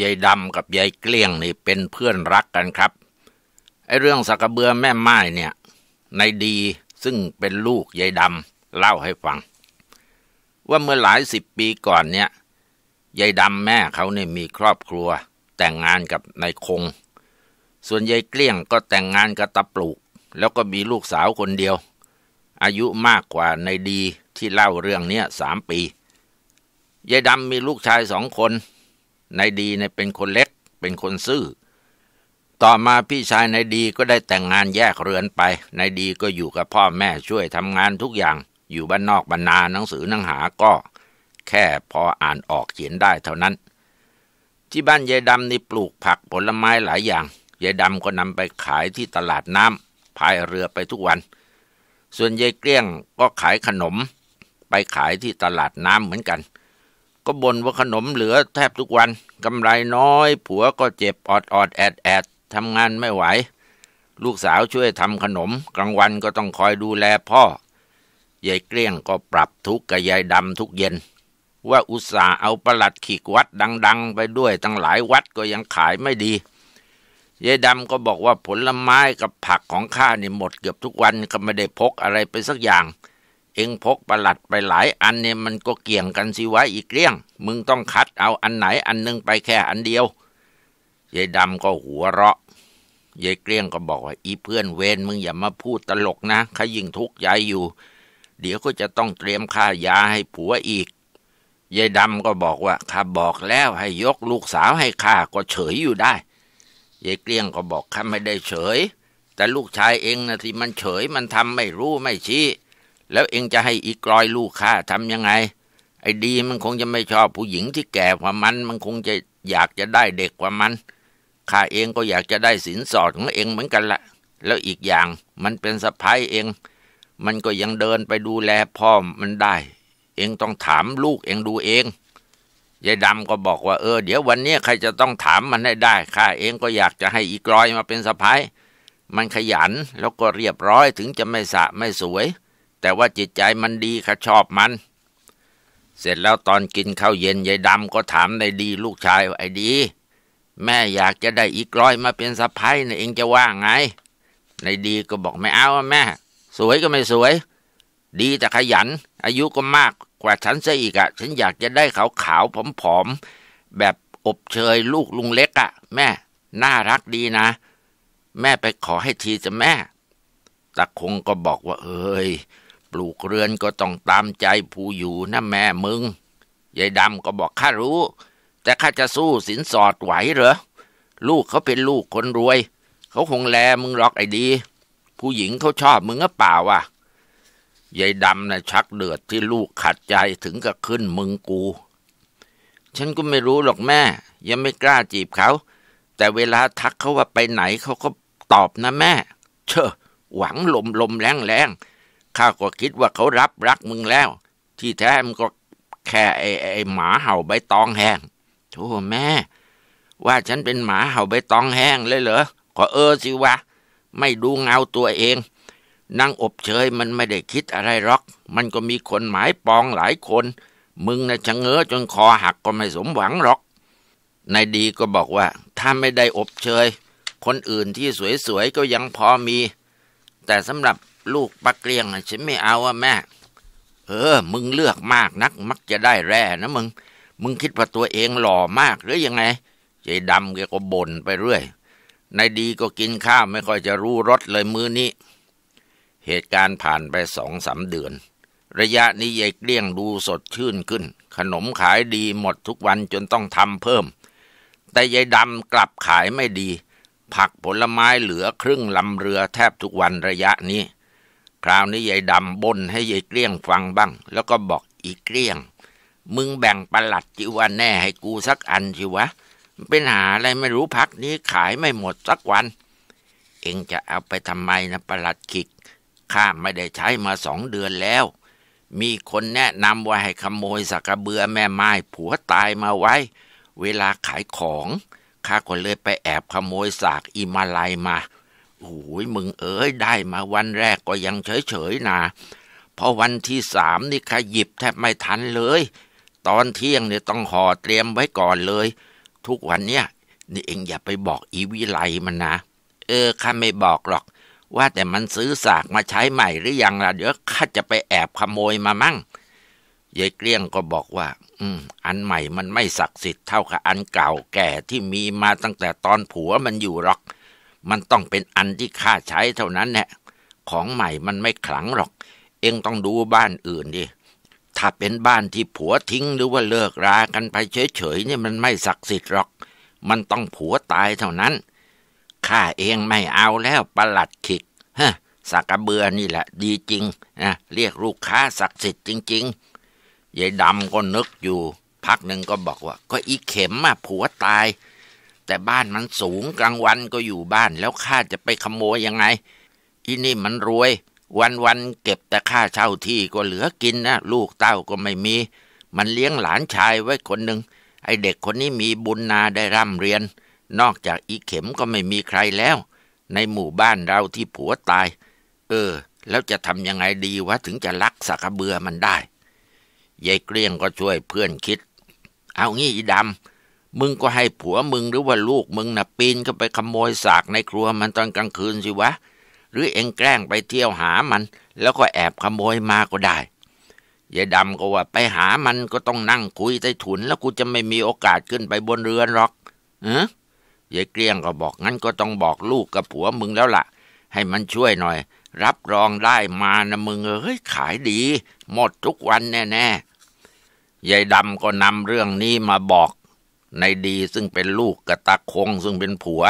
ยายดำกับยายเกลี้ยงนี่เป็นเพื่อนรักกันครับไอเรื่องสักกระเบือแม่ไม้เนี่ยในดีซึ่งเป็นลูกยายดำเล่าให้ฟัง ว่าเมื่อหลายสิบปีก่อนเนี่ยยายดำแม่เขาเนี่ยมีครอบครัวแต่งงานกับนายคง ส่วนยายเกลี้ยงก็แต่งงานกับตะปลูกแล้วก็มีลูกสาวคนเดียว อายุมากกว่าในดีที่เล่าเรื่องเนี้ยสามปียายดำมีลูกชายสองคนนายดีเนี่ยเป็นคนเล็กเป็นคนซื่อต่อมาพี่ชายนายดีก็ได้แต่งงานแยกเรือนไปนายดีก็อยู่กับพ่อแม่ช่วยทำงานทุกอย่าง อยู่บ้านนอกบรรณาหนังสือหนังหาก็แค่พออ่านออกเขียนได้ เท่านั้น ที่บ้านยายดำนี่ปลูกผักผลไม้หลายอย่างยายดำก็นำไปขายที่ตลาดน้ำพายเรือไปทุกวัน ส่วนยายเกลี้ยงก็ขายขนม ไปขายที่ตลาดน้ำเหมือนกันก็บ่นว่าขนมเหลือแทบทุกวันกำไรน้อย ผัวก็เจ็บออดออดแอดแอดทำงานไม่ไหว ลูกสาวช่วยทำขนม กลางวันก็ต้องคอยดูแลพ่อยายเกลี้ยงก็ปรับทุกข์กับยายดำทุกเย็น ว่าอุตส่าห์เอาประหลัดขีกวัดดัง ๆ ไปด้วยตั้งหลายวัดก็ยังขายไม่ดียายดำก็บอกว่าผลไม้กับผักของข้านี่หมดเกือบทุกวันก็ไม่ได้พกอะไรไปสักอย่างเองพกประหลัดไปหลายอันเนี่ยมันก็เกี่ยงกันสิวะอีกเรี่ยง มึงต้องคัดเอาอันไหนอันนึงไปแค่อันเดียวยายดำก็หัวเราะยายเกลี้ยงก็บอกว่าอีเพื่อนเวนมึงอย่ามาพูดตลกนะขายิ่งทุกข์ใจอยู่ เดี๋ยวก็จะต้องเตรียมค่ายาให้ผัวอีกยายดำก็บอกว่า ข้าบอกแล้วให้ยกลูกสาวให้ข้าก็เฉยอยู่ได้ยายเกลี้ยงก็บอกข้าไม่ได้เฉย แต่ลูกชายเองนะที่มันเฉยมันทำไม่รู้ไม่ชี้แล้วเองจะให้อีกรอยลูกข้าทำยังไง ไอ้ดีมันคงจะไม่ชอบผู้หญิงที่แก่กว่ามัน มันคงจะอยากจะได้เด็กกว่ามัน ข้าเองก็อยากจะได้สินสอดของเองเหมือนกันละแล้วอีกอย่างมันเป็นสะพ้ายเอง มันก็ยังเดินไปดูแลพ่อมันได้ เองต้องถามลูกเองดูเองยายดำก็บอกว่าเออเดี๋ยววันนี้ใครจะต้องถามมันให้ได้ ข้าเองก็อยากจะให้อีกรอยมาเป็นสะพ้าย มันขยันแล้วก็เรียบร้อยถึงจะไม่สะไม่สวยแต่ว่าจิตใจมันดีค่ะชอบมัน เสร็จแล้วตอนกินข้าวเย็น ยายดำก็ถามในดีลูกชายไอ้ดี แม่อยากจะได้อีกร้อยมาเป็นสะพ้ายนะเองจะว่าไงในดีก็บอกไม่เอาแม่ สวยก็ไม่สวย ดีแต่ขยัน อายุก็มากกว่าฉันซะอีกอะ่ะฉันอยากจะได้ขาวขาวผอมๆแบบอบเชยลูกลุงเล็กอะ่ะแม่ น่ารักดีนะ แม่ไปขอให้ทีจะแม่ตะคงก็บอกว่าเอ้ยปลูกเรือนก็ต้องตามใจผู้อยู่นะแม่มึง ยายดำก็บอกข้ารู้ แต่ข้าจะสู้สินสอดไหวเหรอลูกเขาเป็นลูกคนรวย เขาคงแลมึงหรอกไอ้ดี ผู้หญิงเขาชอบมึงหรือเปล่าวะยายดำนะ่ะชักเดือดที่ลูกขัดใจถึงกับขึ้นมึงกู ฉันก็ไม่รู้หรอกแม่ ยังไม่กล้าจีบเขา แต่เวลาทักเขาว่าไปไหนเขาก็ตอบนะแม่ เชอหวังลมลมแรงแรงข้าก็คิดว่าเขารับรักมึงแล้ว ที่แท้มันก็แค่ไอ้ไอ้หมาเห่าใบตองแห้งโธ่แม่ ว่าฉันเป็นหมาเห่าใบตองแห้งเลยเหรอก็เออสิวะไม่ดูเงาตัวเอง นั่งอบเชยมันไม่ได้คิดอะไรหรอก มันก็มีคนหมายปองหลายคน มึงนะ่ะชะเง้อจนคอหักก็ไม่สมหวังหรอกนายดีก็บอกว่าถ้าไม่ได้อบเชยคนอื่นที่สวยๆก็ยังพอมี แต่สำหรับลูกปักเกลียงฉันไม่เอาอะแม่ เออมึงเลือกมากนัก มักจะได้แร่นะมึง มึงคิดว่าตัวเองหล่อมากหรือยังไง ใจดำแกก็บ่นไปเรื่อยนายดีก็กินข้าวไม่ค่อยจะรู้รสเลยมื้อนี้ เหตุการณ์ผ่านไปสองสาเดือน ระยะนี้ยายเกลี้ยงดูสดชื่นขึ้น ขนมขายดีหมดทุกวันจนต้องทำเพิ่ม แต่ยายดำกลับขายไม่ดี ผักผลไม้เหลือครึ่งลำเรือแทบทุกวันระยะนี้คราวนี้ยายดำบนให้ยายเกลี้ยงฟังบ้าง แล้วก็บอกอีเกลี้ยง มึงแบ่งประหลัดจิวะแน่ให้กูสักอันสิวะ เป็นหาอะไรไม่รู้พักนี้ขายไม่หมดสักวัน เองจะเอาไปทำไมนะประหลัดขิกข้าไม่ได้ใช้มาสองเดือนแล้ว มีคนแนะนำว่าให้ขโมยสักเบือแม่ไม้ผัวตายมาไว้ เวลาขายของข้าก็เลยไปแอบขโมยสากอิมาลัยมาโอ้ยมึงเอ๋ยได้มาวันแรกก็ยังเฉยๆนะพอวันที่สามนี่ขยิบแทบไม่ทันเลย ตอนเที่ยงเนี่ยต้องห่อเตรียมไว้ก่อนเลย ทุกวันเนี่ยนี่เองอย่าไปบอกอีวิไลมันนะเออข้าไม่บอกหรอก ว่าแต่มันซื้อสากมาใช้ใหม่หรือยังล่ะเดี๋ยวข้าจะไปแอบขโมยมามั่งยายเกลี้ยงก็บอกว่า อืม อันใหม่มันไม่ศักดิ์สิทธิ์เท่ากับอันเก่าแก่ที่มีมาตั้งแต่ตอนผัวมันอยู่หรอกมันต้องเป็นอันที่ข้าใช้เท่านั้นแหละของใหม่มันไม่ขลังหรอก เองต้องดูบ้านอื่นดิ ถ้าเป็นบ้านที่ผัวทิ้งหรือว่าเลิกรา กันไปเฉย ๆ เนี่ยมันไม่ศักดิ์สิทธิ์หรอก มันต้องผัวตายเท่านั้น ข้าเองไม่เอาแล้วประหลัดขิก ฮะ สักเบือนี่แหละ ดีจริงนะเรียกลูกค้าศักดิ์สิทธิ์จริงๆยายดำก็นึกอยู่ พักหนึ่งก็บอกว่า ก็อีเข็มมาผัวตายแต่บ้านมันสูงกลางวันก็อยู่บ้านแล้ว ข้าจะไปขโมยยังไง อีนี่มันรวย วันวันเก็บแต่ค่าเช่าที่ก็เหลือกินนะลูกเต้าก็ไม่มี มันเลี้ยงหลานชายไว้คนหนึ่ง ไอเด็กคนนี้มีบุญนาได้ร่ำเรียน นอกจากอีเข็มก็ไม่มีใครแล้ว ในหมู่บ้านเราที่ผัวตาย เออ แล้วจะทำยังไงดีวะ ถึงจะลักสักเบือมันได้ยายเกลี้ยงก็ช่วยเพื่อนคิด เอางี้ดำมึงก็ให้ผัวมึงหรือว่าลูกมึงนะ่ะปีนเข้าไปขโมยสากในครัวมันตอนกลางคืนสิวะหรือเองแกล้งไปเที่ยวหามัน แล้วก็แอบขโมยมาก็ได้ยายดำก็ว่า ไปหามันก็ต้องนั่งคุยใต้ถุนแล้วกูจะไม่มีโอกาสขึ้นไปบนเรือนหรอกเออยายเกลี้ยงก็บอกงั้นก็ต้องบอกลูกกับผัวมึงแล้วละ่ะ ให้มันช่วยหน่อย รับรองได้มานะมึงเอ้ยขายดี หมดทุกวันแน่ๆยายดำก็นำเรื่องนี้มาบอกในดีซึ่งเป็นลูกกับตาคงซึ่งเป็นผัว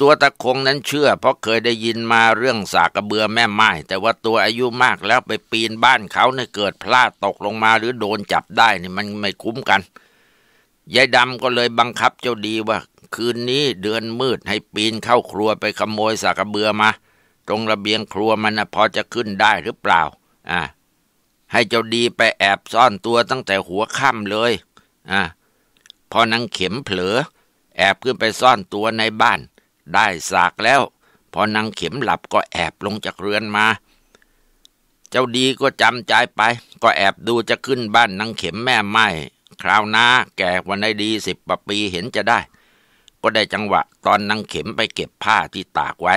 ตัวตาคงนั้นเชื่อเพราะเคยได้ยินมาเรื่องสากกระเบือแม่ไม้แต่ว่าตัวอายุมากแล้วไปปีนบ้านเขาในเกิดพลาดตกลงมาหรือโดนจับได้นี่มันไม่คุ้มกันยายดำก็เลยบังคับเจ้าดีว่า คืนนี้เดือนมืดให้ปีนเข้าครัวไปขโมยสากกระเบือมา ตรงระเบียงครัวมันนะพอจะขึ้นได้หรือเปล่า อ่าให้เจ้าดีไปแอบซ่อนตัวตั้งแต่หัวค่ำเลยอ่าพอนางเข็มเผลอ แอบขึ้นไปซ่อนตัวในบ้าน ได้สากแล้ว พอนางเข็มหลับก็แอบลงจากเรือนมา เจ้าดีก็จำใจไป ก็แอบดูจะขึ้นบ้านนางเข็มแม่ไม่ คราวหน้าแก่กว่าในดีสิบปีเห็นจะได้ ก็ได้จังหวะตอนนางเข็มไปเก็บผ้าที่ตากไว้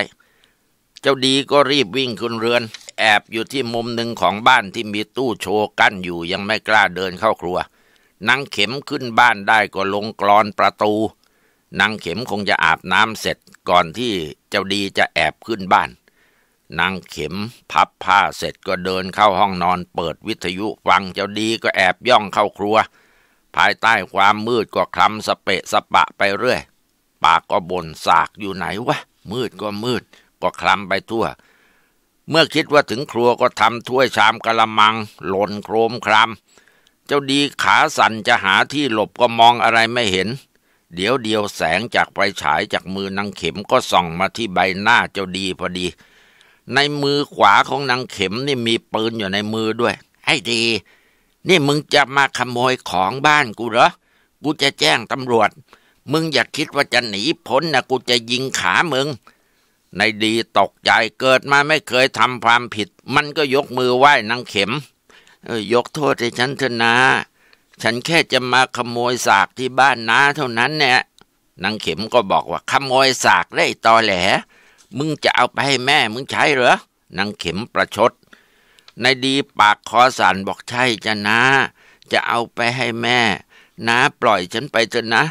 เจ้าดีก็รีบวิ่งขึ้นเรือน แอบอยู่ที่มุมหนึ่งของบ้านที่มีตู้โชว์กั้นอยู่ยังไม่กล้าเดินเข้าครัวนางเข็มขึ้นบ้านได้ก็ลงกรอนประตูนางเข็มคงจะอาบน้ำเสร็จก่อนที่เจ้าดีจะแอบขึ้นบ้านนางเข็มพับผ้าเสร็จก็เดินเข้าห้องนอนเปิดวิทยุฟังเจ้าดีก็แอบย่องเข้าครัว ภายใต้ความมืดก็คลำสเปะสปะไปเรื่อย ปากก็บ่นสากอยู่ไหนวะมืดก็มืดก็คลำไปทั่ว เมื่อคิดว่าถึงครัวก็ทำถ้วยชามกะละมังหล่นโครมคลำเจ้าดีขาสั่นจะหาที่หลบก็มองอะไรไม่เห็น เดี๋ยวเดียวแสงจากไฟฉายจากมือนางเข็มก็ส่องมาที่ใบหน้าเจ้าดีพอดี ในมือขวาของนางเข็มนี่มีปืนอยู่ในมือด้วยไอ้ดี นี่มึงจะมาขโมยของบ้านกู เหรอกูจะแจ้งตำรวจ มึงอย่าคิดว่าจะหนีพ้นนะกูจะยิงขามึงในดีตกใจเกิดมาไม่เคยทำความผิด มันก็ยกมือไหว้นางเข็มยกโทษให้ฉันเถอะนะ ฉันแค่จะมาขโมยสากที่บ้านนาเท่านั้นแหละนางเข็มก็บอกว่าขโมยสากได้ตอแหล มึงจะเอาไปให้แม่มึงใช้เหรอ นางเข็มประชดนายดีปากคอสันบอกใช่จะนะ จะเอาไปให้แม่ นะปล่อยฉันไปเถอะนะ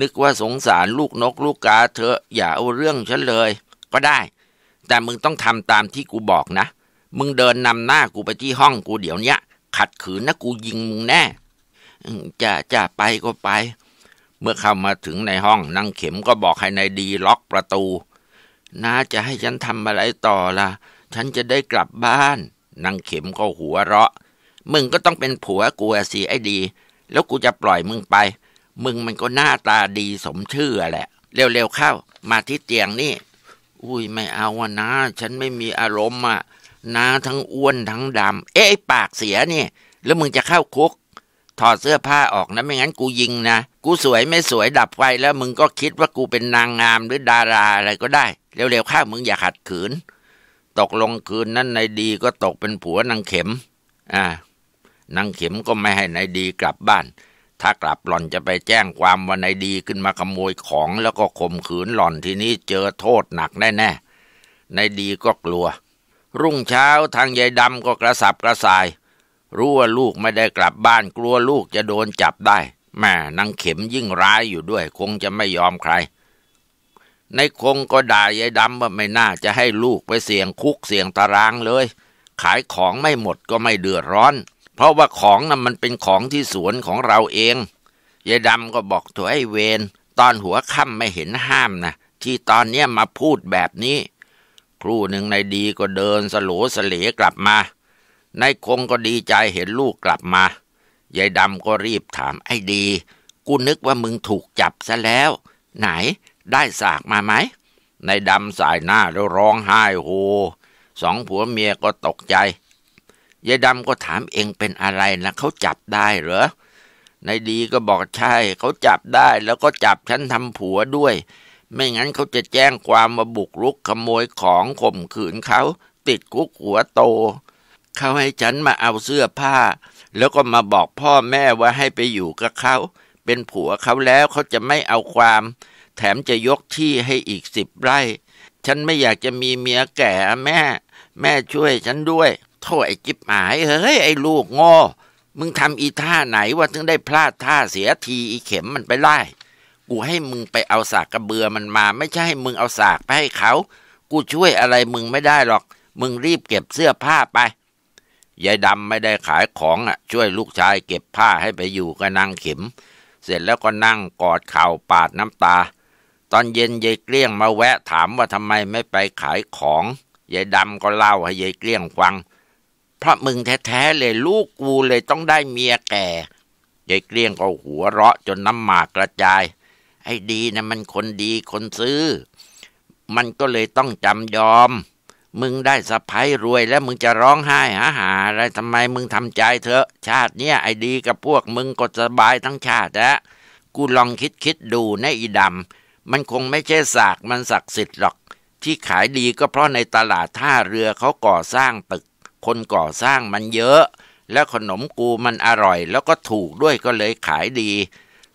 นึกว่าสงสารลูกนกลูกกาเธออย่าเอาเรื่องฉันเลย ก็ได้ แต่มึงต้องทำตามที่กูบอกนะ มึงเดินนำหน้ากูไปที่ห้องกูเดี๋ยวนี้ขัดขืนนะกูยิงมึงแน่จะจะไปก็ไป เมื่อเข้ามาถึงในห้องนางเข็มก็บอกให้นายดีล็อกประตูน้าจะให้ฉันทำอะไรต่อละ่ะ ฉันจะได้กลับบ้าน นางเข็มก็หัวเราะ มึงก็ต้องเป็นผัวกูสิไอ้ดี แล้วกูจะปล่อยมึงไป มึงมันก็หน้าตาดีสมชื่อแหละ เร็วๆเข้า มาที่เตียงนี่ อุ้ยไม่เอาวะนะ ฉันไม่มีอารมณ์อ่ะนาทั้งอ้วนทั้งดำเอ๊ะปากเสียเนี่ย แล้วมึงจะเข้าคุก ถอดเสื้อผ้าออกนะไม่งั้นกูยิงนะ กูสวยไม่สวยดับไฟแล้วมึงก็คิดว่ากูเป็นนางงามหรือดาราอะไรก็ได้เร็วๆข้ามึงอย่าขัดขืน ตกลงคืนนั้นนายดีก็ตกเป็นผัวนางเข็ม อ่า นางเข็มก็ไม่ให้ในายดีกลับบ้าน ถ้ากลับหล่อนจะไปแจ้งความว่านายดีขึ้นมาขโมยของแล้วก็ข่มขืนหล่อนที่นี้เจอโทษหนักแน่ๆนายดีก็กลัวรุ่งเช้าทางยายดำก็กระสับกระส่าย รู้ว่าลูกไม่ได้กลับบ้านกลัวลูกจะโดนจับได้แม่นางเข็มยิ่งร้ายอยู่ด้วยคงจะไม่ยอมใคร ในคงก็ด่ายายดำว่าไม่น่าจะให้ลูกไปเสี่ยงคุกเสี่ยงตารางเลย ขายของไม่หมดก็ไม่เดือดร้อน เพราะว่าของนะ่ะมันเป็นของที่สวนของเราเอง ยายดำก็บอกถอยเวนตอนหัวค่ำไม่เห็นห้ามนะที่ตอนเนี้ยมาพูดแบบนี้ครู่หนึ่งในดีก็เดินสโลสเลกลับมา ในคงก็ดีใจเห็นลูกกลับมายายดำก็รีบถามไอ้ดี กูนึกว่ามึงถูกจับซะแล้ว ไหนได้สากมาไหมนายดำสายหน้าแล้วร้องไห้โฮสองผัวเมียก็ตกใจยายดำก็ถามเองเป็นอะไรนะเขาจับได้เหรอนายดีก็บอกใช่ เขาจับได้แล้วก็จับฉันทำผัวด้วยไม่งั้นเขาจะแจ้งความมาบุกรุกขโมยของข่มขืนเขาติดคุกหัวโต เขาให้ฉันมาเอาเสื้อผ้า แล้วก็มาบอกพ่อแม่ว่าให้ไปอยู่กับเขา เป็นผัวเขาแล้วเขาจะไม่เอาความ แถมจะยกที่ให้อีกสิบไร่ ฉันไม่อยากจะมีเมียแก่แม่ แม่ช่วยฉันด้วย โทษไอ้จิบหมายเฮ้ย ไอ้ลูกโง่มึงทำอีท่าไหนว่าถึงได้พลาดท่าเสียทีอีเข็มมันไปไล่กูให้มึงไปเอาสากกระเบือมันมาไม่ใช่ให้มึงเอาสากไปให้เขา กูช่วยอะไรมึงไม่ได้หรอก มึงรีบเก็บเสื้อผ้าไป ยายดำไม่ได้ขายของอ่ะช่วยลูกชายเก็บผ้าให้ไปอยู่กับนางเข็ม เสร็จแล้วก็นั่งกอดเข่าปาดน้ำตา ตอนเย็นยายเกลี้ยงมาแวะถามว่าทำไมไม่ไปขายของ ยายดำก็เล่าให้ยายเกลี้ยงฟัง เพราะมึงแท้ๆ เลยลูกกูเลยต้องได้เมียแก่ยายเกลี้ยงก็หัวเราะจนน้ำหมากกระจายไอ้ดีนะมันคนดีคนซื้อ มันก็เลยต้องจำยอม มึงได้สะพายรวย แล้วมึงจะร้องไห้หาหา อะไรทำไมมึงทำใจเถอะ ชาติเนี้ยไอ้ดีกับพวกมึงก็สบายทั้งชาติแะกูลองคิดคิดดูนะอีดำมันคงไม่ใช่สากมันศักดิ์สิทธิ์หรอก ที่ขายดีก็เพราะในตลาดท่าเรือเขาก่อสร้างตึก คนก่อสร้างมันเยอะ แล้วขนมกูมันอร่อย แล้วก็ถูกด้วยก็เลยขายดี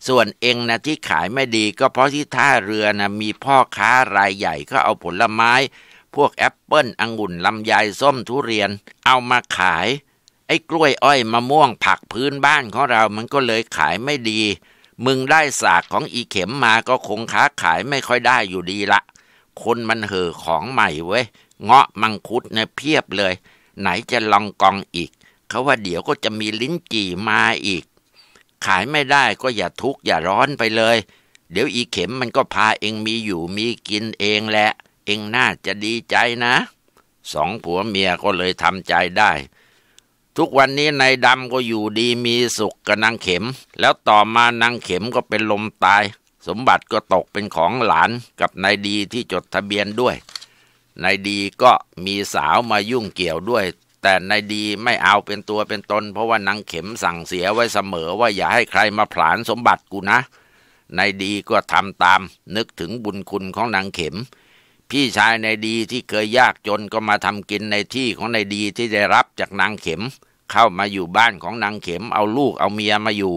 ส่วนเองนะที่ขายไม่ดีก็เพราะที่ท่าเรือนะมีพ่อค้ารายใหญ่ก็เอาผลไม้ พวกแอปเปิ้ลองุ่นลำไยส้มทุเรียน เอามาขายไอ้กล้วยอ้อยมะม่วงผักพื้นบ้านของเรามันก็เลยขายไม่ดี มึงได้สากของอีเข็มมาก็คงค้าขายไม่ค่อยได้อยู่ดีละคนมันเห่อของใหม่เว้ยเงาะมังคุดเนี่ยเพียบเลย ไหนจะลองกองอีกเขาว่าเดี๋ยวก็จะมีลิ้นจี่มาอีกขายไม่ได้ก็อย่าทุกข์อย่าร้อนไปเลย เดี๋ยวอีเข็มมันก็พาเองมีอยู่มีกินเองแหละเองน่าจะดีใจนะ สองผัวเมียก็เลยทำใจได้ ทุกวันนี้นายดำก็อยู่ดีมีสุขกับนางเข็ม แล้วต่อมานางเข็มก็เป็นลมตาย สมบัติก็ตกเป็นของหลานกับนายดีที่จดทะเบียนด้วยนายดีก็มีสาวมายุ่งเกี่ยวด้วยแต่ในดีไม่เอาเป็นตัวเป็นตนเพราะว่านางเข็มสั่งเสียไว้เสมอว่าอย่าให้ใครมาผลานสมบัติกูนะในดีก็ทำตาม นึกถึงบุญคุณของนางเข็ม พี่ชายในดีที่เคยยากจนก็มาทำกินในที่ของในดีที่ได้รับจากนางเข็ม เข้ามาอยู่บ้านของนางเข็มเอาลูกเอาเมียมาอยู่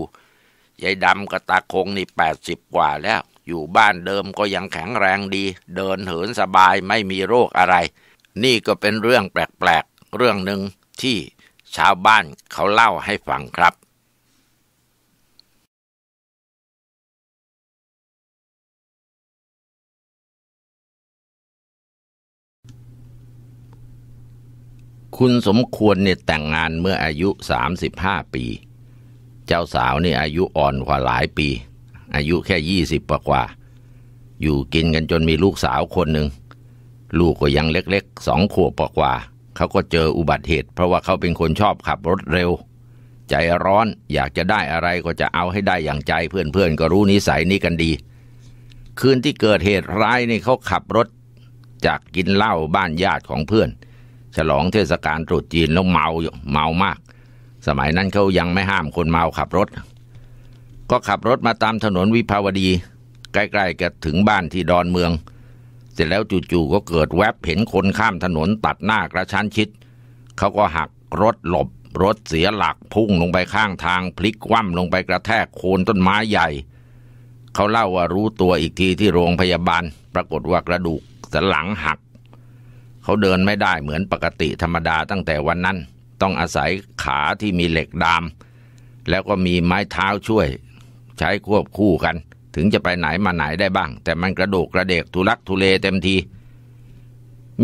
ยายดำกับตาคงนี่แปดสิบกว่าแล้วอยู่บ้านเดิมก็ยังแข็งแรงดี เดินเหินสบายไม่มีโรคอะไร นี่ก็เป็นเรื่องแปลกเรื่องหนึ่งที่ชาวบ้านเขาเล่าให้ฟังครับ คุณสมควรเนี่ยแต่งงานเมื่ออายุ 35 ปี เจ้าสาวนี่อายุอ่อนกว่าหลายปี อายุแค่ 20กว่ากว่า อยู่กินกันจนมีลูกสาวคนหนึ่ง ลูกก็ยังเล็กๆสองขวบกว่าเขาก็เจออุบัติเหตุเพราะว่าเขาเป็นคนชอบขับรถเร็ว ใจร้อนอยากจะได้อะไรก็จะเอาให้ได้อย่างใจเพื่อนๆ ก็รู้นิสัยนี้กันดี คืนที่เกิดเหตุร้ายนี่เขาขับรถ จากกินเหล้าบ้านญาติของเพื่อนฉลองเทศกาลตรุษจีนแล้วเมาอยู่เมามาก สมัยนั้นเขายังไม่ห้ามคนเมาขับรถ ก็ขับรถมาตามถนนวิภาวดี ใกล้ๆกับถึงบ้านที่ดอนเมืองเสร็จแล้วจู่ๆก็เกิดแวบเห็นคนข้ามถนนตัดหน้ากระชั้นชิด เขาก็หักรถหลบรถเสียหลักพุ่งลงไปข้างทาง พลิกคว่ำลงไปกระแทกโคนต้นไม้ใหญ่ เขาเล่าว่ารู้ตัวอีกทีที่โรงพยาบาล ปรากฏว่ากระดูกสันหลังหัก เขาเดินไม่ได้เหมือนปกติธรรมดาตั้งแต่วันนั้น ต้องอาศัยขาที่มีเหล็กดามแล้วก็มีไม้เท้าช่วย ใช้ควบคู่กันถึงจะไปไหนมาไหนได้บ้าง แต่มันกระโดกกระเดกทุลักทุเลเต็มที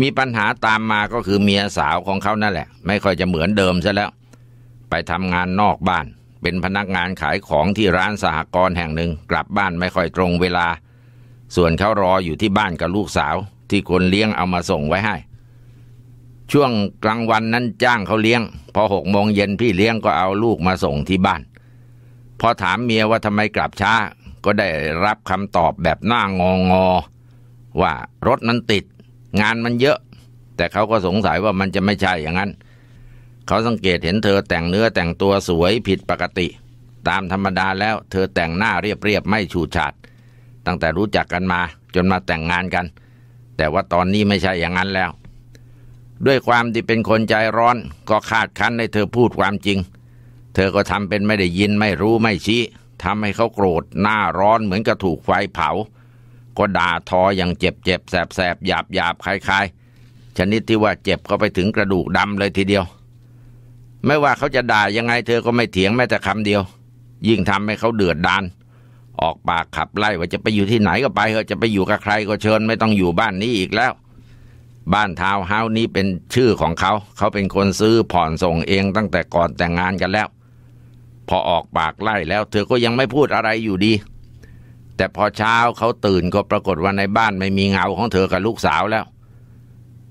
มีปัญหาตามมาก็คือเมียสาวของเขานั่นแหละ ไม่ค่อยจะเหมือนเดิมซะแล้วไปทำงานนอกบ้าน เป็นพนักงานขายของที่ร้านสหกรณ์แห่งหนึ่งกลับบ้านไม่ค่อยตรงเวลา ส่วนเขารออยู่ที่บ้านกับลูกสาวที่คนเลี้ยงเอามาส่งไว้ให้ ช่วงกลางวันนั้นจ้างเขาเลี้ยงพอหกโมงเย็นพี่เลี้ยงก็เอาลูกมาส่งที่บ้าน พอถามเมียว่าทำไมกลับช้าก็ได้รับคำตอบแบบหน้างองอ ว่ารถมันติด งานมันเยอะ แต่เขาก็สงสัยว่ามันจะไม่ใช่อย่างนั้น เขาสังเกตเห็นเธอแต่งเนื้อแต่งตัวสวยผิดปกติ ตามธรรมดาแล้ว เธอแต่งหน้าเรียบๆไม่ฉูดฉาดตั้งแต่รู้จักกันมา จนมาแต่งงานกัน แต่ว่าตอนนี้ไม่ใช่อย่างนั้นแล้ว ด้วยความที่เป็นคนใจร้อนก็คาดคั้นให้เธอพูดความจริง เธอก็ทำเป็นไม่ได้ยินไม่รู้ไม่ชี้ทำให้เขาโกรธหน้าร้อนเหมือนกระถูกไฟเผา ก็ด่าทออย่างเจ็บเจ็บแสบแสบหยาบหยาบคล้าย ๆ ชนิดที่ว่าเจ็บเข้าไปถึงกระดูกดำเลยทีเดียว ไม่ว่าเขาจะด่ายังไงเธอก็ไม่เถียงแม้แต่คำเดียว ยิ่งทำให้เขาเดือดดาน ออกปากขับไล่ว่าจะไปอยู่ที่ไหนก็ไปเถอะจะไปอยู่กับใครก็เชิญไม่ต้องอยู่บ้านนี้อีกแล้ว บ้านทาวเฮานี้เป็นชื่อของเขา เขาเป็นคนซื้อผ่อนส่งเองตั้งแต่ก่อนแต่งงานกันแล้วพอออกปากไล่แล้วเธอก็ยังไม่พูดอะไรอยู่ดี แต่พอเช้าเขาตื่นก็ปรากฏว่าในบ้านไม่มีเงาของเธอกับลูกสาวแล้ว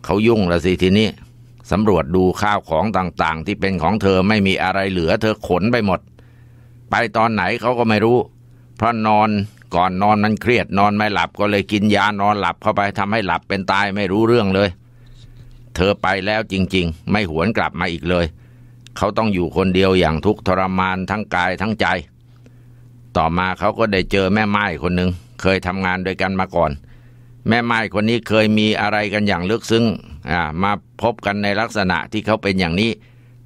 เขายุ่งละสิทีนี้สำรวจดูข้าวของต่างๆที่เป็นของเธอไม่มีอะไรเหลือ เธอขนไปหมด ไปตอนไหนเขาก็ไม่รู้ เพราะนอนก่อนนอนมันเครียดนอนไม่หลับก็เลยกินยานอนหลับเข้าไปทำให้หลับเป็นตายไม่รู้เรื่องเลย เธอไปแล้วจริง ๆ ไม่หวนกลับมาอีกเลยเขาต้องอยู่คนเดียวอย่างทุกทรมานทั้งกายทั้งใจ ต่อมาเขาก็ได้เจอแม่ไม้คนหนึ่งเคยทำงานด้วยกันมาก่อน แม่ไม้คนนี้เคยมีอะไรกันอย่างลึกซึ้งมาพบกันในลักษณะที่เขาเป็นอย่างนี้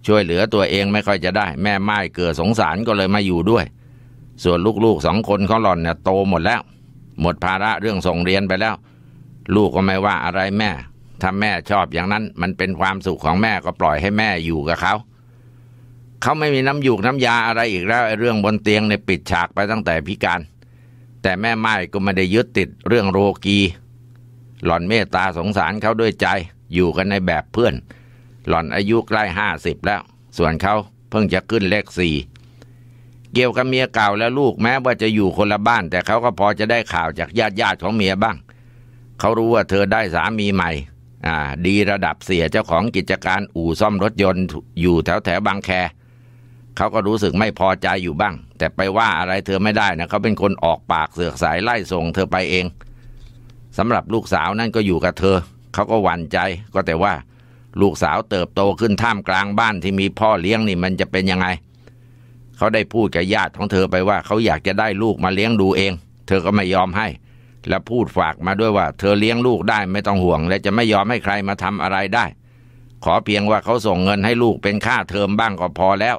ช่วยเหลือตัวเองไม่ค่อยจะได้ แม่ไม้เกิดสงสารก็เลยมาอยู่ด้วย ส่วนลูกๆสองคนเขาหล่อนเนี่ยโตหมดแล้ว หมดภาระเรื่องส่งเรียนไปแล้ว ลูกก็ไม่ว่าอะไรแม่ถ้าแม่ชอบอย่างนั้น มันเป็นความสุขของแม่ก็ปล่อยให้แม่อยู่กับเขาเขาไม่มีน้ำยูกน้ำยาอะไรอีกแล้วไอ้เรื่องบนเตียงในปิดฉากไปตั้งแต่พิการ แต่แม่ไม้ก็ไม่ได้ยึดติดเรื่องโรกีหล่อนเมตตาสงสารเขาด้วยใจ อยู่กันในแบบเพื่อน หล่อนอายุใกล้ห้าสิบแล้ว ส่วนเขาเพิ่งจะขึ้นเลขสี่ เกี่ยวกับเมียเก่าและลูกแม้ว่าจะอยู่คนละบ้าน แต่เขาก็พอจะได้ข่าวจากญาติญาติของเมียบ้าง เขารู้ว่าเธอได้สามีใหม่อ่าดีระดับเสียเจ้าของกิจการอู่ซ่อมรถยนต์อยู่แถวแถวบางแคเขาก็รู้สึกไม่พอใจอยู่บ้าง แต่ไปว่าอะไรเธอไม่ได้นะ เขาเป็นคนออกปากเสือกสายไล่ส่งเธอไปเองสำหรับลูกสาวนั่นก็อยู่กับเธอ เขาก็หวั่นใจ ก็แต่ว่า ลูกสาวเติบโตขึ้นท่ามกลางบ้านที่มีพ่อเลี้ยงนี่มันจะเป็นยังไง เขาได้พูดกับญาติของเธอไปว่า เขาอยากจะได้ลูกมาเลี้ยงดูเอง เธอก็ไม่ยอมให้ และพูดฝากมาด้วยว่า เธอเลี้ยงลูกได้ไม่ต้องห่วง และจะไม่ยอมให้ใครมาทำอะไรได้ ขอเพียงว่าเขาส่งเงินให้ลูกเป็นค่าเทอมบ้าง ก็พอแล้ว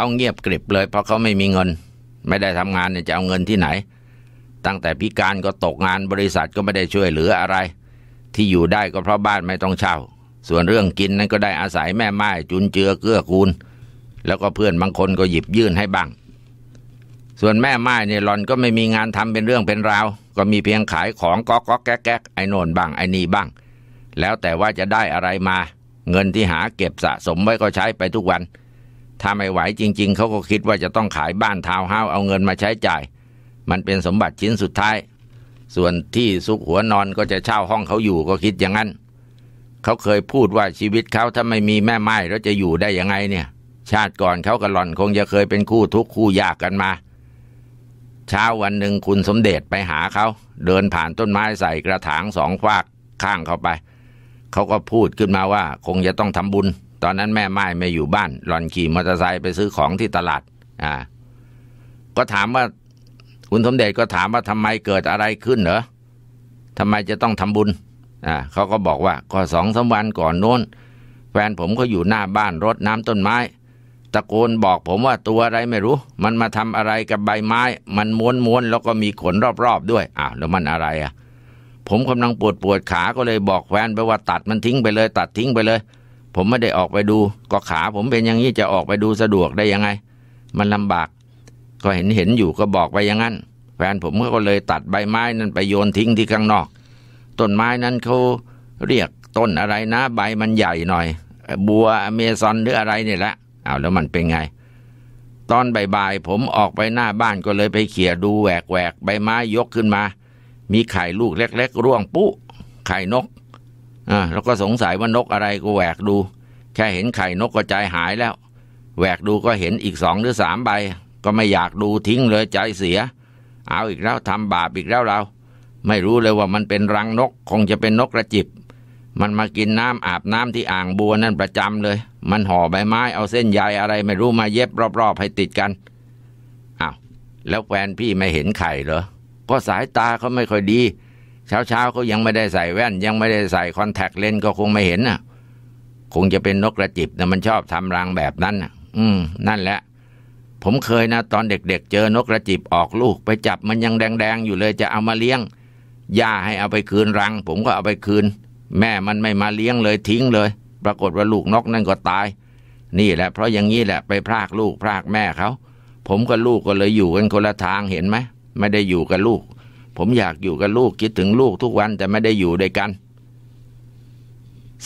เขาเงียบกริบเลยเพราะเขาไม่มีเงิน ไม่ได้ทำงานจะเอาเงินที่ไหน ตั้งแต่พิการก็ตกงานบริษัทก็ไม่ได้ช่วยเหลืออะไร ที่อยู่ได้ก็เพราะบ้านไม่ต้องเช่า ส่วนเรื่องกินนั้นก็ได้อาศัยแม่ไม้จุนเจือเกื้อกูล แล้วก็เพื่อนบางคนก็หยิบยื่นให้บ้าง ส่วนแม่ไม้เนี่ยหลอนก็ไม่มีงานทำเป็นเรื่องเป็นราวก็มีเพียงขายของก๊อกก๊อกแก๊กแก๊กไอโนนบ้างไอนีบ้าง แล้วแต่ว่าจะได้อะไรมา เงินที่หาเก็บสะสมไว้ก็ใช้ไปทุกวันถ้าไม่ไหวจริง ๆ เขาก็คิดว่าจะต้องขายบ้านทาวน์เฮาส์เอาเงินมาใช้จ่าย มันเป็นสมบัติชิ้นสุดท้าย ส่วนที่ซุกหัวนอนก็จะเช่าห้องเขาอยู่ก็คิดอย่างนั้น เขาเคยพูดว่าชีวิตเขาถ้าไม่มีแม่ไม้แล้วจะอยู่ได้ยังไงเนี่ย ชาติก่อนเขากับหล่อนคงจะเคยเป็นคู่ทุกข์คู่ยากกันมา เช้าวันหนึ่งคุณสมเด็จไปหาเขาเดินผ่านต้นไม้ใส่กระถางสองฟากข้างเข้าไป เขาก็พูดขึ้นมาว่าคงจะต้องทำบุญตอนนั้นแม่ไม้ไม่อยู่บ้านหลอนขี่มอเตอร์ไซค์ไปซื้อของที่ตลาด อ่า ก็ถามว่าคุณสมเด็จก็ถามว่าทำไมเกิดอะไรขึ้นเหรอทำไมจะต้องทำบุญ อ่าเขาก็บอกว่าก็สองสาวันก่อนโน้นแฟนผมก็อยู่หน้าบ้านรดน้ำต้นไม้ตะโกนบอกผมว่าตัวอะไรไม่รู้ มันมาทำอะไรกับใบไม้ มันม้วนม้วนแล้วก็มีขนรอบๆด้วย อ้าวแล้วมันอะไรอ่ะ ผมกำลังปวดปวดขาก็เลยบอกแฟนไปว่าตัดมันทิ้งไปเลย ตัดทิ้งไปเลยผมไม่ได้ออกไปดู ก็ขาผมเป็นอย่างนี้ จะออกไปดูสะดวกได้ยังไง มันลำบาก ก็เห็นเห็นอยู่ก็บอกไปอย่างนั้นแฟนผมก็เลยตัดใบไม้นั้นไปโยนทิ้งที่ข้างนอกต้นไม้นั้นเขาเรียกต้นอะไรนะ ใบมันใหญ่หน่อย บัวอเมซอนหรืออะไรเนี่ยแหละเอาแล้วมันเป็นไง ตอนบ่ายๆผมออกไปหน้าบ้านก็เลยไปเขี่ยดูแหวกแหวกใบไม้ยกขึ้นมา มีไข่ลูกเล็ก ๆ ร่วงปุ๊ ไข่นกอ่าก็สงสัยว่านกอะไรก็แหวกดู แค่เห็นไข่นกกระจายหายแล้วแหวกดูก็เห็นอีกสองหรือสามใบ ก็ไม่อยากดูทิ้งเลยใจเสีย เอาอีกแล้วทำบาปอีกแล้วเรา ไม่รู้เลยว่ามันเป็นรังนก คงจะเป็นนกกระจิบ มันมากินน้ำอาบน้ำที่อ่างบัวนั่นประจำเลย มันห่อใบไม้เอาเส้นใยอะไร ไม่รู้มาเย็บรอบ ๆให้ติดกันอ้าวแล้วแฟนพี่ไม่เห็นไข่เหรอก็สายตาเขาไม่ค่อยดีเช้าเช้าเขายังไม่ได้ใส่แว่น ยังไม่ได้ใส่คอนแทคเลนส์ก็คงไม่เห็นน่ะ คงจะเป็นนกกระจิบนะมันชอบทำรังแบบนั้นน่ะ อืม นั่นแหละ ผมเคยนะตอนเด็กๆเเจอนกกระจิบออกลูก ไปจับมันยังแดงๆอยู่เลยจะเอามาเลี้ยงย่าให้เอาไปคืนรัง ผมก็เอาไปคืน แม่มันไม่มาเลี้ยงเลยทิ้งเลย ปรากฏว่าลูกนกนั่นก็ตาย นี่แหละ เพราะอย่างนี้แหละไปพรากลูกพรากแม่เขาผมกับลูกก็เลยอยู่กันคนละทางเห็นไหมไม่ได้อยู่กับลูกผมอยากอยู่กับลูกคิดถึงลูกทุกวันแต่ไม่ได้อยู่ด้วยกัน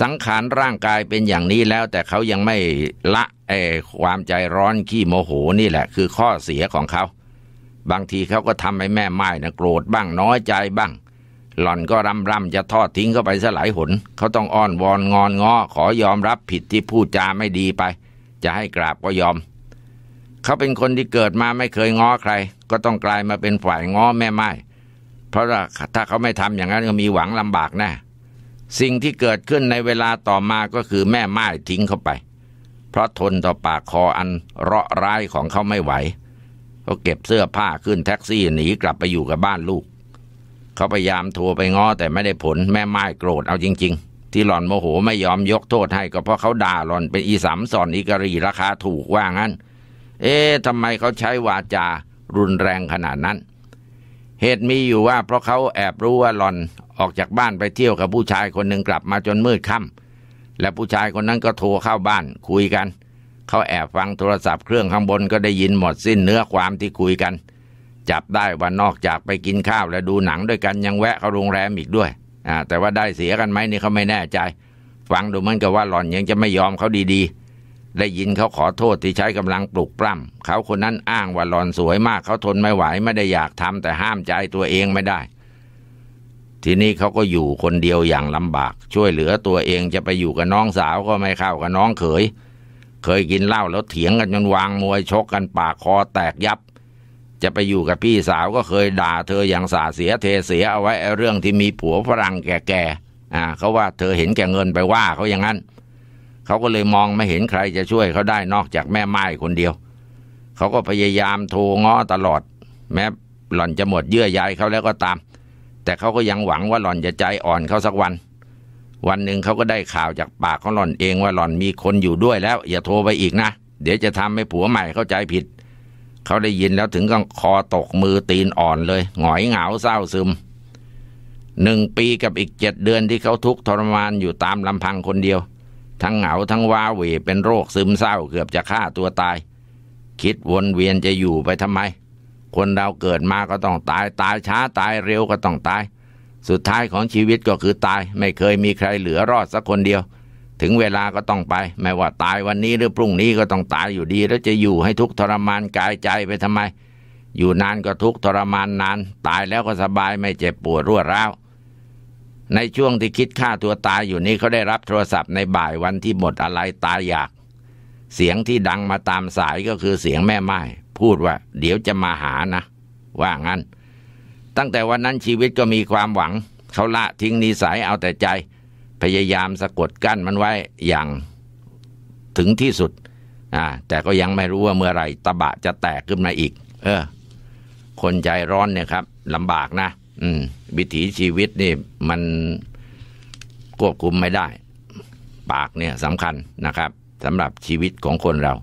สังขารร่างกายเป็นอย่างนี้แล้ว แต่เขายังไม่ละไอความใจร้อนขี้โมโหนี่แหละ คือข้อเสียของเขา บางทีเขาก็ทำให้แม่ไม้นะโกรธบ้างน้อยใจบ้าง หล่อนก็รำรำจะทอดทิ้งเขาไปสลายหน เขาต้องอ้อนวอนงอนงอขอยอมรับผิดที่พูดจาไม่ดีไป จะให้กราบก็ยอม เขาเป็นคนที่เกิดมาไม่เคยง้อใคร ก็ต้องกลายมาเป็นฝ่ายง้อแม่ไม้เพราะว่าถ้าเขาไม่ทำอย่างนั้นก็มีหวังลำบากแนะ่สิ่งที่เกิดขึ้นในเวลาต่อมาก็คือแม่ไม้ทิ้งเขาไป เพราะทนต่อปากคออันเราะร้ายของเขาไม่ไหวก็เก็บเสื้อผ้าขึ้นแท็กซี่หนีกลับไปอยู่กับบ้านลูก เขาพยายามโทรไปง้อแต่ไม่ได้ผลแม่ไม้โกรธเอาจริง ๆที่หล่อนโมโหไม่ยอมยกโทษให้ก็เพราะเขาด่าหล่อนเป็นอีสามสอนอีกรีราคาถูกว่างั้น เอ๊ะทำไมเขาใช้วาจารุนแรงขนาดนั้นเหตุมีอยู่ว่าเพราะเขาแอบรู้ว่าหลอนออกจากบ้านไปเที่ยวกับผู้ชายคนหนึ่งกลับมาจนมืดค่ำและผู้ชายคนนั้นก็โทรเข้าบ้าน คุยกันเขาแอบฟังโทรศัพท์เครื่องข้างบนก็ได้ยินหมดสิ้นเนื้อความที่คุยกัน จับได้ว่านอกจากไปกินข้าวและดูหนังด้วยกันยังแวะเข้าโรงแรมอีกด้วยอ่าแต่ว่าได้เสียกันไหมนี่เขาไม่แน่ใจ ฟังดูเหมือนกับว่าหลอนยังจะไม่ยอมเขาดีๆได้ยินเขาขอโทษที่ใช้กำลังปลุกปล้ำเขาคนนั้นอ้างว่าหลอนสวยมาก เขาทนไม่ไหวไม่ได้อยากทำแต่ห้ามใจตัวเองไม่ได้ ทีนี้เขาก็อยู่คนเดียวอย่างลำบาก ช่วยเหลือตัวเองจะไปอยู่กับน้องสาวก็ไม่เข้ากับน้องเขยเคยกินเหล้าแล้วเถียงกันจนวางมวยชกกันปากคอแตกยับ จะไปอยู่กับพี่สาวก็เคยด่าเธออย่างสาเสียเทเสียเอาไว้เรื่องที่มีผัวฝรั่งแก่ๆอ่าเขาว่าเธอเห็นแก่เงินไปว่าเขาอย่างนั้นเขาก็เลยมองไม่เห็นใครจะช่วยเขาได้นอกจากแม่ไม้คนเดียว เขาก็พยายามโทรง้อตลอด แม้ หล่อนจะหมดเยื่อใยเขาแล้วก็ตาม แต่เขาก็ยังหวังว่าหล่อนจะใจอ่อนเขาสักวัน วันหนึ่งเขาก็ได้ข่าวจากปากของหล่อนเองว่าหล่อนมีคนอยู่ด้วยแล้วอย่าโทรไปอีกนะ เดี๋ยวจะทำให้ผัวใหม่เข้าใจผิด เขาได้ยินแล้วถึงกับคอตกมือตีนอ่อนเลย หงอยเหงาเศร้าซึมหนึ่งปีกับอีกเจ็ดเดือนที่เขาทุกข์ทรมานอยู่ตามลำพังคนเดียวทั้งเหงาทั้งว้าวีเป็นโรคซึมเศร้า เกือบจะฆ่าตัวตาย คิดวนเวียนจะอยู่ไปทำไม คนเราเกิดมาก็ต้องตายตายช้าตายเร็วก็ต้องตาย สุดท้ายของชีวิตก็คือตายไม่เคยมีใครเหลือรอดสักคนเดียว ถึงเวลาก็ต้องไป ไม่ว่าตายวันนี้หรือพรุ่งนี้ก็ต้องตายอยู่ดี แล้วจะอยู่ให้ทุกทรมานกายใจไปทำไม อยู่นานก็ทุกทรมานนาน ตายแล้วก็สบายไม่เจ็บปวดรั่วร้าวในช่วงที่คิดฆ่าตัวตายอยู่นี้เขาได้รับโทรศัพท์ในบ่ายวันที่หมดอะไรตายอยาก เสียงที่ดังมาตามสายก็คือเสียงแม่ไม้พูดว่าเดี๋ยวจะมาหานะ ว่างั้น ตั้งแต่วันนั้นชีวิตก็มีความหวัง เขาละทิ้งนิสัยเอาแต่ใจ พยายามสะกดกั้นมันไว้อย่างถึงที่สุดอ่าแต่ก็ยังไม่รู้ว่าเมื่อไรตะบะจะแตกขึ้นมาอีกเออคนใจร้อนเนี่ยครับลำบากนะืมวิถีชีวิตนี่มันควบคุมไม่ได้ ปากเนี่ยสำคัญนะครับสำหรับชีวิตของคนเรา